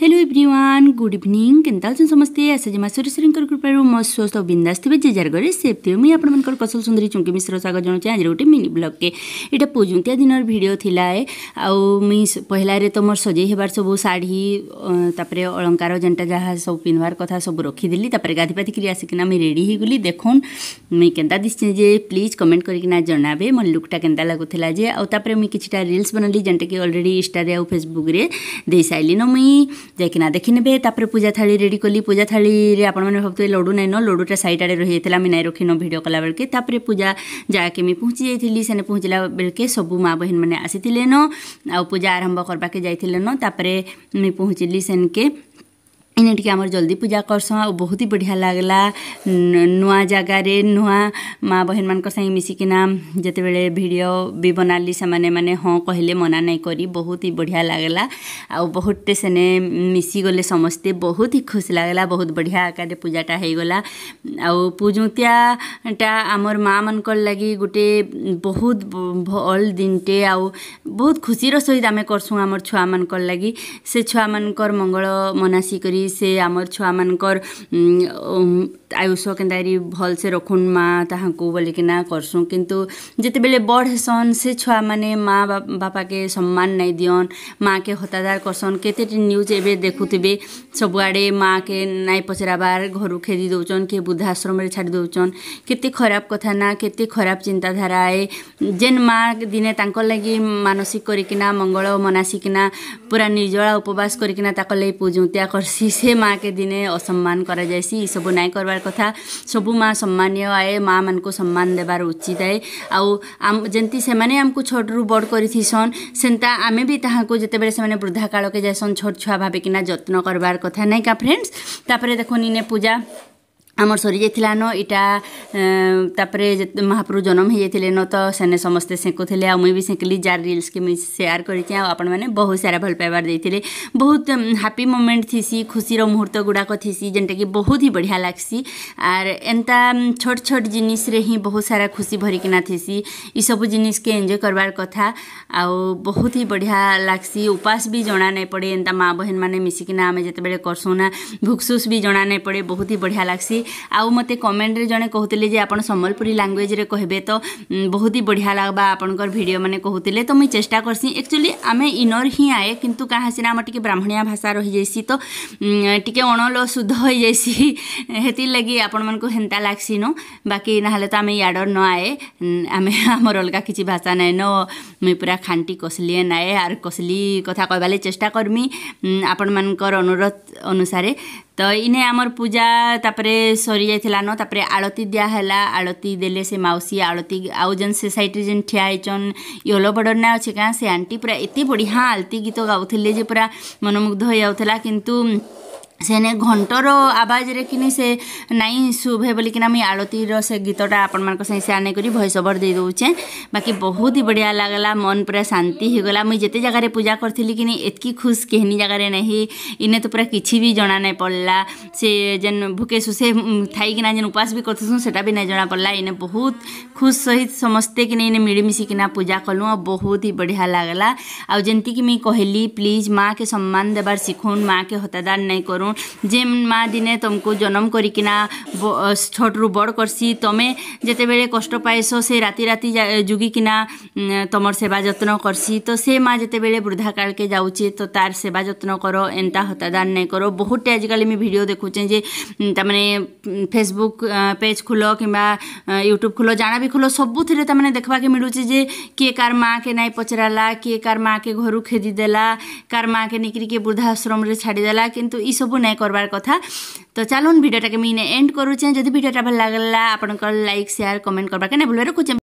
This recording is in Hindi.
हेलो एवरीवन गुड इवनिंग केनता अच्छे समस्ते आस महेश्वरी कृपा मो स्वस्थ थे जे जार घर से मुझे आपर कौशल सुंदरी चुंकी मिश्र स्वागत जनाऊे आज गोटे मिनि ब्लग के यहाँ पूजुतिया दिन भिडियो थे आउ मुई पहलारे तो मोर सजे हेबार सब शाढ़ी तापर अलंकार जेनटा जहाँ सब पिन्वार कथा सब रखीदेली गाधिपाधिक आसिकना मुझे रेडी देखन मुई के दिशे प्लीज कमेंट करना जनाबे मो लुकटा के लगुला जे आउ किटा रिल्स बनाली जेनटा कि अलरेडी इनस्टारे आउ फेसबुक दे सारे न मुई ଯାଇକିନା ଦେଖିନେବେ ତାପରେ ପୂଜା ଥାଳି ରେଡ଼ି କଲି ପୂଜା ଥାଳିରେ ଆପଣମାନେ ଭାବୁଥିବେ ଲଡ଼ୁ ନାଇଁନ ଲଡ଼ୁଟା ସାଇଡ଼୍ ଆଡ଼େ ରହିଯାଇଥିଲା ଆମେ ନାଇଁ ରଖିନ ଭିଡ଼ିଓ କଲାବେଳକେ ତାପରେ ପୂଜା ଯାହାକେ ମୁଇଁ ପହଞ୍ଚି ଯାଇଥିଲି ସେନେ ପହଞ୍ଚିଲା ବେଳକେ ସବୁ ମା' ବହିନମାନେ ଆସିଥିଲେନ ଆଉ ପୂଜା ଆରମ୍ଭ କରବାକେ ଯାଇଥିଲେନ ତାପରେ ମୁଇଁ ପହଞ୍ଚିଲି ସେନ୍କେ ଇନେ ଟିକେ ଆମର ଜଲ୍ଦି ପୂଜା କର୍ସୁଁ ଆଉ ବହୁତ ହି ବଢ଼ିଆ ଲାଗ୍ଲା ନୂଆ ଜାଗାରେ ନୂଆ ମା ବହେନମାନଙ୍କ ସାଙ୍ଗେ ମିଶିକିନା ଯେତେବେଳେ ଭିଡ଼ିଓ ବି ବନାଲି ସେମାନେ ମାନେ ହଁ କହିଲେ ମନା ନାଇଁ କରି ବହୁତ ହି ବଢ଼ିଆ ଲାଗ୍ଲା ଆଉ ବହୁତଟେ ସେନେ ମିଶିଗଲେ ସମସ୍ତେ ବହୁତ ହି ଖୁସି ଲାଗ୍ଲା ବହୁତ ବଢ଼ିଆ ଆକାରରେ ପୂଜାଟା ହେଇଗଲା ଆଉ ପୂଜୁତିଆଟା ଆମର ମାଆମାନଙ୍କର ଲାଗି ଗୋଟେ ବହୁତ ଭଲ୍ ଦିନଟେ ଆଉ ବହୁତ ଖୁସିର ସହିତ ଆମେ କର୍ସୁଁ ଆମର ଛୁଆମାନଙ୍କର ଲାଗି ସେ ଛୁଆମାନଙ୍କର ମଙ୍ଗଳ ମନାସି କରି ସେ ଆମର୍ ଛୁଆମାନଙ୍କର୍ ଆୟୁଷ କେନ୍ତାକରି ଭଲ୍ସେ ରଖୁନ୍ ମାଆ ତାହାଙ୍କୁ ବୋଲିକିନା କର୍ସୁଁ କିନ୍ତୁ ଯେତେବେଲେ ବଡ଼୍ ହେସନ୍ ସେ ଛୁଆମାନେ ମାଆ ବାପାକେ ସମ୍ମାନ୍ ନାଇଁ ଦିଅନ୍ ମାଆକେ ହତାଦାର୍ କର୍ସନ୍ କେତେଟି ନ୍ୟୁଜ୍ ଏବେ ଦେଖୁଥିବେ ସବୁଆଡ଼େ ମାଆକେ ନାଇଁ ପଚରାବାର୍ ଘରୁ ଖେଦି ଦେଉଛନ୍ କିଏ ବୃଦ୍ଧାଶ୍ରମରେ ଛାଡ଼ି ଦେଉଛନ୍ କେତେ ଖରାପ କଥା ନା କେତେ ଖରାପ ଚିନ୍ତାଧାରା ଏ ଯେନ୍ ମାଆ ଦିନେ ତାଙ୍କର୍ ଲାଗି ମାନସିକ କରିକିନା ମଙ୍ଗଳ ମନାସିକିନା ପୁରା ନିର୍ଜଳା ଉପବାସ କରିକିନା ତାଙ୍କର୍ ଲାଗି ପୂଜନ୍ତିଆ କର୍ସି কিসে মাকে দিনে অসম্মান করা যাইসি এসব নাই করবার কথা সবু মা সম্মানীয় আয়ে মা মানুষ সম্মান দেবার উচিত আয়ে আেমি সে আমি ছোটরু বড় করেছিসন সেটা আমি বি তাহলে যেতবে সে বৃদ্ধা কালকে যাইসন ছোট ছুয়া ভাবিকিনা যত্ন করবার কথা নাই কা ফ্রেন্ডস তাপরে দেখুন ইনে পূজা আমার সরি যাইলান এটা তাপরে মহাপ্রভু জন্ম হয়ে যাইলে ন তো সেনে সমস্তে সেঁকুলে আমি বি সেঁকিলি যার রিলস কি মুই সেয়ার করেছি আপন মানে বহু সারা ভাল পাইবার দিয়েছিলে বহুত হ্যাপি মোমেন্ট থিসি খুশির মুহূর্ত গুড়াক থিসি যেটা কি বহুত হি বঢ়িয়া লাগসি আর এন্তা ছোট ছোট জিনিসরে হি বহু সারা খুশি ভরিকিনা থিসি এইসবু জিনিসকে এনজয় করবার কথা আউ বহুত হি বঢ়িয়া লাগসি উপাস বি জনা নাই পড়ে এন্তা মা বহেন মানে মিশিকিনা আমি যেতবে করসু না ভুকসুস বি জনা নাই পড়ে বহুত হি বঢ়িয়া লাগসি ଆଉ ମୋତେ କମେଣ୍ଟରେ ଜଣେ କହୁଥିଲେ ଯେ ଆପଣ ସମ୍ବଲପୁରୀ ଲାଙ୍ଗୁଏଜ୍ରେ କହିବେ ତ ବହୁତ ହି ବଢ଼ିଆ ଲାଗ୍ବା ଆପଣଙ୍କର ଭିଡ଼ିଓ ମାନେ କହୁଥିଲେ ତ ମୁଇଁ ଚେଷ୍ଟା କର୍ସି ଆକ୍ଚୁଆଲି ଆମେ ଇନର ହିଁ ଆଏ କିନ୍ତୁ କାହା ସିନା ଆମର ଟିକେ ବ୍ରାହ୍ମଣିଆ ଭାଷା ରହିଯାଇଛି ତ ଟିକେ ଅଣଲ ଶୁଦ୍ଧ ହୋଇଯାଇଛି ହେଥିର୍ ଲାଗି ଆପଣମାନଙ୍କୁ ହେନ୍ତା ଲାଗ୍ସିନ ବାକି ନହେଲେ ତ ଆମେ ଇଆଡ଼ର ନ ଆଏ ଆମେ ଆମର ଅଲଗା କିଛି ଭାଷା ନାଇଁନ ମୁଇଁ ପୁରା ଖାଣ୍ଟି କଷଲି ନାଏ ଆର୍ କଷଲି କଥା କହିବାର୍ ଲାଗି ଚେଷ୍ଟା କର୍ମି ଆପଣମାନଙ୍କର ଅନୁରୋଧ ଅନୁସାରେ ତ ଇନେ ଆମର୍ ପୂଜା ତାପରେ ସରିଯାଇଥିଲାନ ତାପରେ ଆଳତି ଦିଆହେଲା ଆଳତି ଦେଲେ ସେ ମାଉସୀ ଆଳତି ଆଉ ଯେନ୍ ସେ ସାଇଡ଼୍ରେ ଯେନ୍ ଠିଆ ହେଇଛନ୍ ୟୋଲୋ ବର୍ଡ଼ର୍ ନା ଅଛେ କାଁ ସେ ଆଣ୍ଟି ପୁରା ଏତେ ବଢ଼ିଆ ଆଳତି ଗୀତ ଗାଉଥିଲେ ଯେ ପୁରା ମନମୁଗ୍ଧ ହେଇଯାଉଥିଲା କିନ୍ତୁ सेने घंटर आवाज रे कि से नाई शुभ है बोलिकिना मुझ आड़ती से गीतटा आपण मैं सेयार नहीं भयस ओवर दे दौचे बाकी बहुत ही बढ़िया लगला मन पूरा शांति हो गला मुझे जिते जगार पूजा करी कि इतकी खुश कहनी जगार नहीं तो पूरा किसी भी जना नहीं पड़ला से जेन भूके सुसे थीना जेन उपवास भी करूँ से भी नहीं जना पड़ा इन्हें बहुत खुश सहित समस्ते कि नहीं मिलमिशिकिना पूजा कलु और बहुत ही बढ़िया लगला आउ जमीक मुझ कहली प्लीज माँ के सम्मान देवार शिखुन माँ के हतादार नहीं करूँ ଯେନ୍ ମା' ଦିନେ ତମକୁ ଜନମ କରିକିନା ଛୋଟରୁ ବଡ଼ କର୍ସି ତମେ ଯେତେବେଳେ କଷ୍ଟ ପାଏସ ସେ ରାତି ରାତି ଯୁଗିକିନା ତମର ସେବା ଯତ୍ନ କର୍ସି ତ ସେ ମା' ଯେତେବେଳେ ବୃଦ୍ଧାକାଳକେ ଯାଉଛେ ତ ତାର ସେବା ଯତ୍ନ କର ଏନ୍ତା ହତାଦାନ ନାଇଁ କର ବହୁତଟେ ଆଜିକାଲି ମୁଇଁ ଭିଡ଼ିଓ ଦେଖୁଛେଁ ଯେ ତାମାନେ ଫେସବୁକ୍ ପେଜ୍ ଖୋଲ କିମ୍ବା ୟୁଟ୍ୟୁବ୍ ଖୋଲ ଜାଣା ବି ଖୋଲ ସବୁଥିରେ ତାମାନେ ଦେଖ୍ବାକେ ମିଳୁଛେ ଯେ କିଏ କାର୍ ମା'କେ ନାଇଁ ପଚରାଲା କିଏ କାର୍ ମା'କେ ଘରୁ ଖେଦିଦେଲା କାର୍ ମା'କେ ନେଇକିରି କିଏ ବୃଦ୍ଧାଶ୍ରମରେ ଛାଡ଼ିଦେଲା କିନ୍ତୁ ଇସବୁ নয় করবার কথা তো চলুন ভিডিওটাকে মেনে এন্ড করুচে যদি ভিডিওটা ভাল লাগলে আপনক লাইক শেয়ার কমেন্ট করবার কেন ভুলবেন না কিছু